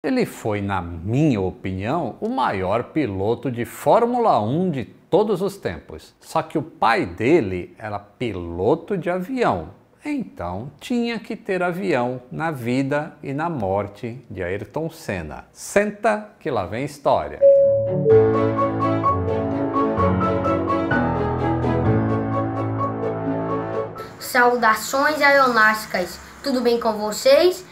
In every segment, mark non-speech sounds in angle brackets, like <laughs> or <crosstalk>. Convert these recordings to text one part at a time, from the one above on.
Ele foi, na minha opinião, o maior piloto de Fórmula 1 de todos os tempos. Só que o pai dele era piloto de avião, então tinha que ter avião na vida e na morte de Ayrton Senna. Senta que lá vem história. Saudações aeronáuticas, tudo bem com vocês?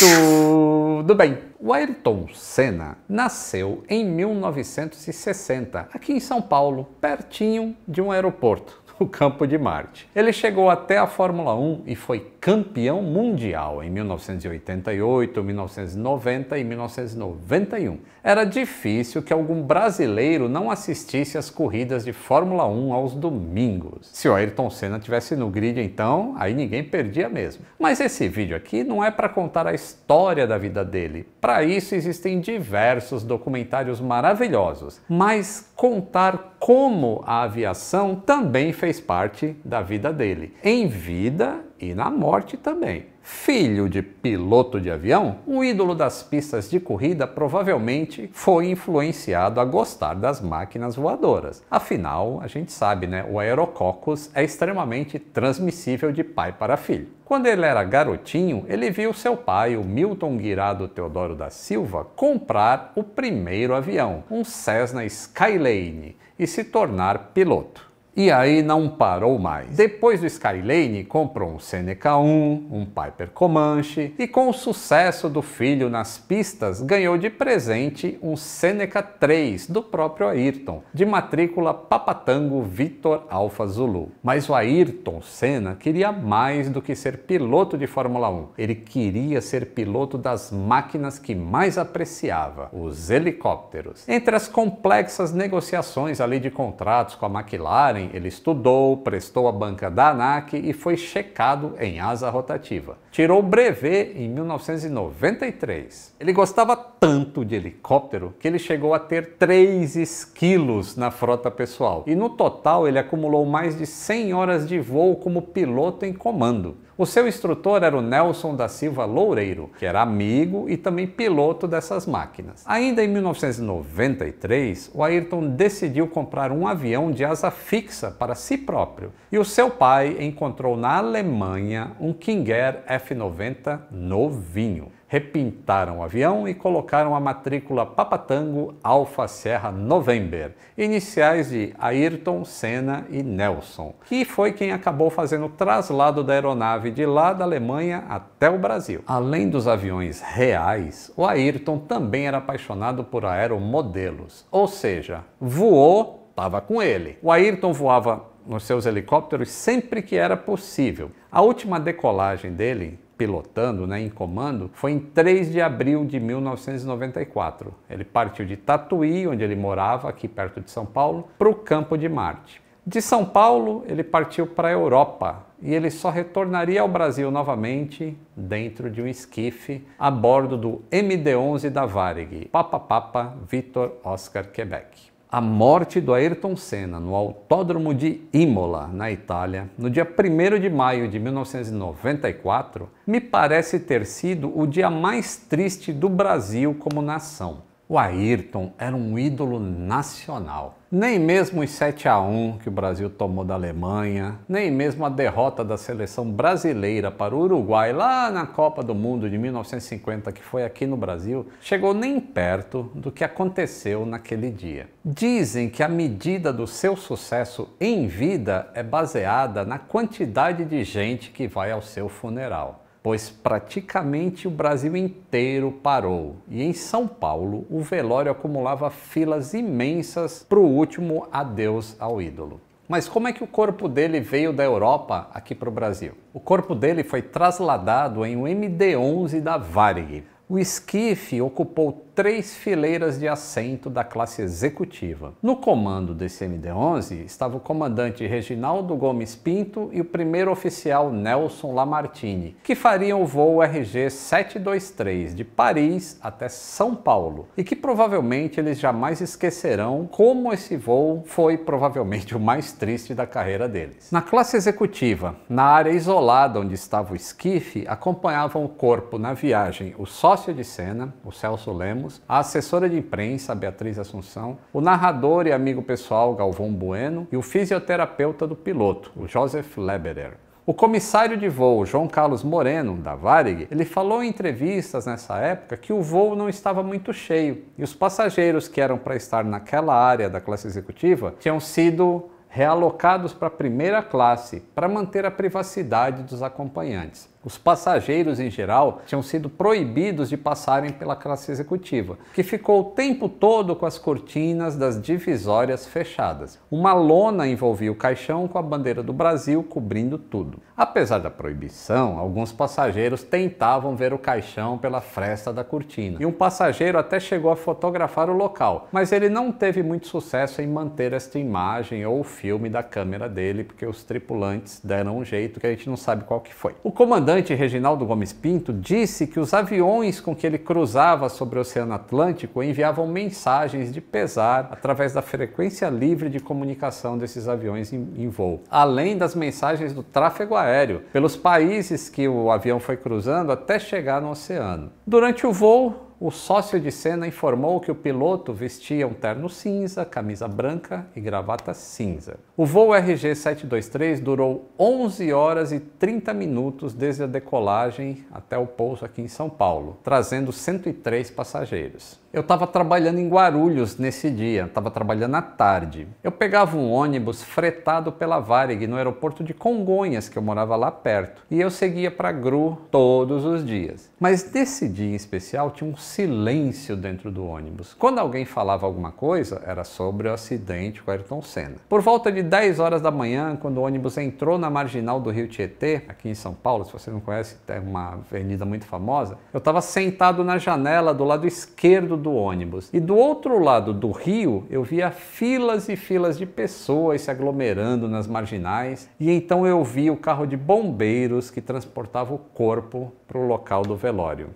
Tudo bem. O Ayrton Senna nasceu em 1960, aqui em São Paulo, pertinho de um aeroporto. <laughs> O campo de Marte. Ele chegou até a Fórmula 1 e foi campeão mundial em 1988, 1990 e 1991. Era difícil que algum brasileiro não assistisse às corridas de Fórmula 1 aos domingos. Se o Ayrton Senna tivesse no grid então, aí ninguém perdia mesmo. Mas esse vídeo aqui não é para contar a história da vida dele. Para isso existem diversos documentários maravilhosos, mas contar como a aviação também fez parte da vida dele, em vida e na morte também. Filho de piloto de avião, o ídolo das pistas de corrida provavelmente foi influenciado a gostar das máquinas voadoras. Afinal, a gente sabe, né? O Aerococcus é extremamente transmissível de pai para filho. Quando ele era garotinho, ele viu seu pai, o Milton Guirado Teodoro da Silva, comprar o primeiro avião, um Cessna Skylane e se tornar piloto. E aí não parou mais. Depois do Skylane, comprou um Seneca 1, um Piper Comanche e com o sucesso do filho nas pistas, ganhou de presente um Seneca 3 do próprio Ayrton, de matrícula Papatango Vitor Alfa Zulu. Mas o Ayrton Senna queria mais do que ser piloto de Fórmula 1. Ele queria ser piloto das máquinas que mais apreciava, os helicópteros. Entre as complexas negociações ali de contratos com a McLaren, ele estudou, prestou a banca da ANAC e foi checado em asa rotativa. Tirou o brevet em 1993. Ele gostava tanto de helicóptero que ele chegou a ter 3 esquilos na frota pessoal. E no total ele acumulou mais de 100 horas de voo como piloto em comando. O seu instrutor era o Nelson da Silva Loureiro, que era amigo e também piloto dessas máquinas. Ainda em 1993, o Ayrton decidiu comprar um avião de asa fixa para si próprio e o seu pai encontrou na Alemanha um King Air F90 novinho repintaram o avião e colocaram a matrícula Papatango Alfa Serra November, iniciais de Ayrton, Senna e Nelson, que foi quem acabou fazendo o traslado da aeronave de lá da Alemanha até o Brasil. Além dos aviões reais, o Ayrton também era apaixonado por aeromodelos, ou seja, voou, estava com ele. O Ayrton voava nos seus helicópteros sempre que era possível. A última decolagem dele pilotando, né, em comando, foi em 3 de abril de 1994. Ele partiu de Tatuí, onde ele morava, aqui perto de São Paulo, para o Campo de Marte. De São Paulo, ele partiu para a Europa e ele só retornaria ao Brasil novamente dentro de um esquife a bordo do MD-11 da Varig, Papa Papa Vitor Oscar Quebec a morte do Ayrton Senna no Autódromo de Imola, na Itália, no dia 1 de maio de 1994, me parece ter sido o dia mais triste do Brasil como nação. O Ayrton era um ídolo nacional. Nem mesmo os 7 a 1 que o Brasil tomou da Alemanha, nem mesmo a derrota da seleção brasileira para o Uruguai lá na Copa do Mundo de 1950, que foi aqui no Brasil, chegou nem perto do que aconteceu naquele dia. Dizem que a medida do seu sucesso em vida é baseada na quantidade de gente que vai ao seu funeral pois praticamente o Brasil inteiro parou. E em São Paulo, o velório acumulava filas imensas para o último adeus ao ídolo. Mas como é que o corpo dele veio da Europa aqui para o Brasil? O corpo dele foi trasladado em um MD-11 da Varig. O esquife ocupou três fileiras de assento da classe executiva. No comando desse MD-11 estava o comandante Reginaldo Gomes Pinto e o primeiro oficial Nelson Lamartine, que fariam o voo RG 723 de Paris até São Paulo e que provavelmente eles jamais esquecerão como esse voo foi provavelmente o mais triste da carreira deles. Na classe executiva, na área isolada onde estava o esquife, acompanhavam o corpo na viagem o sócio de cena, o Celso Lemos, Lemos, a assessora de imprensa Beatriz Assunção, o narrador e amigo pessoal Galvão Bueno e o fisioterapeuta do piloto, o Joseph Leberer. O comissário de voo, João Carlos Moreno, da Varig, ele falou em entrevistas nessa época que o voo não estava muito cheio e os passageiros que eram para estar naquela área da classe executiva tinham sido realocados para a primeira classe para manter a privacidade dos acompanhantes. Os passageiros em geral tinham sido proibidos de passarem pela classe executiva, que ficou o tempo todo com as cortinas das divisórias fechadas. Uma lona envolvia o caixão com a bandeira do Brasil cobrindo tudo. Apesar da proibição, alguns passageiros tentavam ver o caixão pela fresta da cortina, e um passageiro até chegou a fotografar o local, mas ele não teve muito sucesso em manter esta imagem ou o filme da câmera dele, porque os tripulantes deram um jeito que a gente não sabe qual que foi. O comandante comandante Reginaldo Gomes Pinto disse que os aviões com que ele cruzava sobre o Oceano Atlântico enviavam mensagens de pesar através da frequência livre de comunicação desses aviões em, em voo, além das mensagens do tráfego aéreo pelos países que o avião foi cruzando até chegar no oceano. Durante o voo, o sócio de cena informou que o piloto vestia um terno cinza, camisa branca e gravata cinza. O voo RG 723 durou 11 horas e 30 minutos desde a decolagem até o pouso aqui em São Paulo, trazendo 103 passageiros. Eu estava trabalhando em Guarulhos nesse dia, estava trabalhando à tarde. Eu pegava um ônibus fretado pela Varig no aeroporto de Congonhas, que eu morava lá perto, e eu seguia para Gru todos os dias. Mas nesse dia em especial tinha um silêncio dentro do ônibus. Quando alguém falava alguma coisa, era sobre o acidente com Ayrton Senna. Por volta de 10 horas da manhã, quando o ônibus entrou na marginal do Rio Tietê, aqui em São Paulo, se você não conhece, é uma avenida muito famosa, eu estava sentado na janela do lado esquerdo do ônibus. E do outro lado do rio, eu via filas e filas de pessoas se aglomerando nas marginais. E então eu vi o carro de bombeiros que transportava o corpo para o local do velório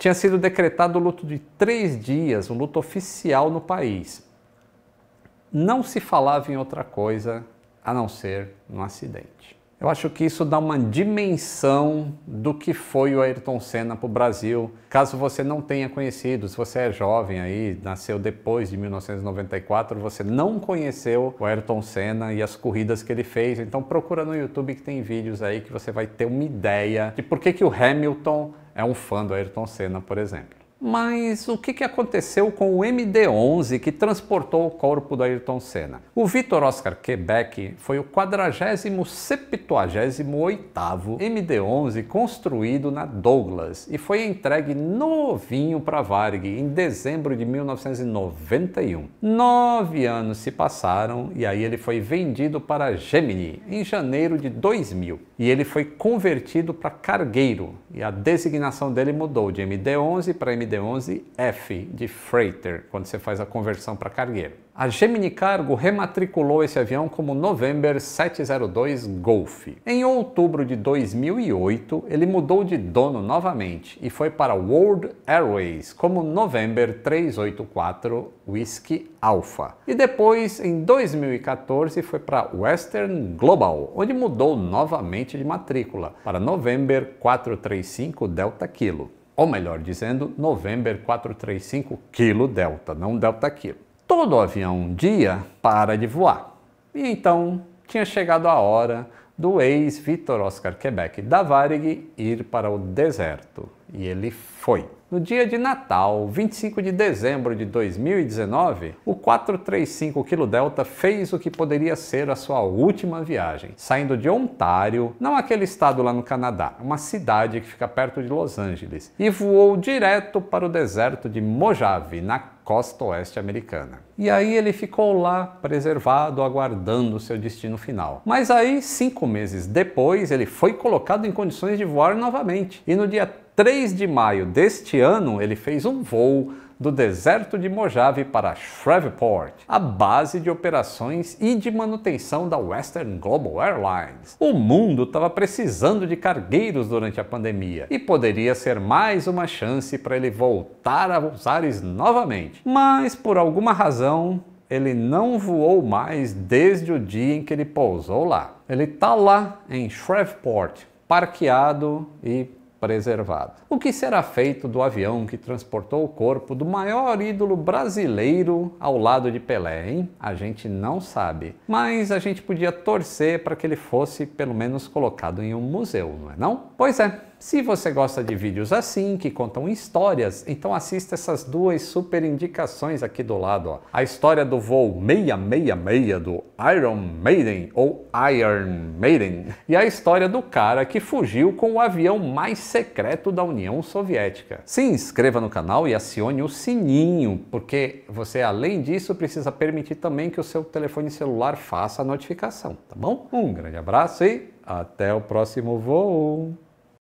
tinha sido decretado o luto de três dias, o luto oficial no país. Não se falava em outra coisa a não ser no acidente. Eu acho que isso dá uma dimensão do que foi o Ayrton Senna para o Brasil. Caso você não tenha conhecido, se você é jovem aí, nasceu depois de 1994, você não conheceu o Ayrton Senna e as corridas que ele fez, então procura no YouTube que tem vídeos aí que você vai ter uma ideia de por que, que o Hamilton é um fã do Ayrton Senna, por exemplo. Mas o que aconteceu com o MD-11 que transportou o corpo do Ayrton Senna? O Victor Oscar Quebec foi o 478º MD-11 construído na Douglas e foi entregue novinho para Varg em dezembro de 1991. Nove anos se passaram e aí ele foi vendido para Gemini em janeiro de 2000 e ele foi convertido para cargueiro e a designação dele mudou de MD-11 para MD FD11F, de freighter, quando você faz a conversão para cargueiro. A Gemini Cargo rematriculou esse avião como November 702 Golf. Em outubro de 2008, ele mudou de dono novamente e foi para World Airways como November 384 Whiskey Alpha. E depois, em 2014, foi para Western Global, onde mudou novamente de matrícula para November 435 Delta Kilo ou melhor dizendo, November 435 quilo delta, não delta quilo. Todo avião um dia para de voar. E então tinha chegado a hora do ex Vitor Oscar Quebec da Varig ir para o deserto, e ele foi. No dia de Natal, 25 de dezembro de 2019, o 435 Kilo Delta fez o que poderia ser a sua última viagem, saindo de Ontário, não aquele estado lá no Canadá, uma cidade que fica perto de Los Angeles, e voou direto para o deserto de Mojave, na costa oeste americana. E aí ele ficou lá, preservado, aguardando seu destino final. Mas aí, cinco meses depois, ele foi colocado em condições de voar novamente. E no dia 3 de maio deste ano, ele fez um voo do deserto de Mojave para Shreveport, a base de operações e de manutenção da Western Global Airlines. O mundo estava precisando de cargueiros durante a pandemia e poderia ser mais uma chance para ele voltar a usar novamente. Mas por alguma razão, ele não voou mais desde o dia em que ele pousou lá. Ele está lá em Shreveport, parqueado e preservado. O que será feito do avião que transportou o corpo do maior ídolo brasileiro ao lado de Pelé, hein? A gente não sabe, mas a gente podia torcer para que ele fosse pelo menos colocado em um museu, não é não? Pois é, se você gosta de vídeos assim, que contam histórias, então assista essas duas super indicações aqui do lado. Ó. A história do voo 666 do Iron Maiden, ou Iron Maiden, e a história do cara que fugiu com o avião mais secreto da União Soviética. Se inscreva no canal e acione o sininho, porque você, além disso, precisa permitir também que o seu telefone celular faça a notificação, tá bom? Um grande abraço e até o próximo voo!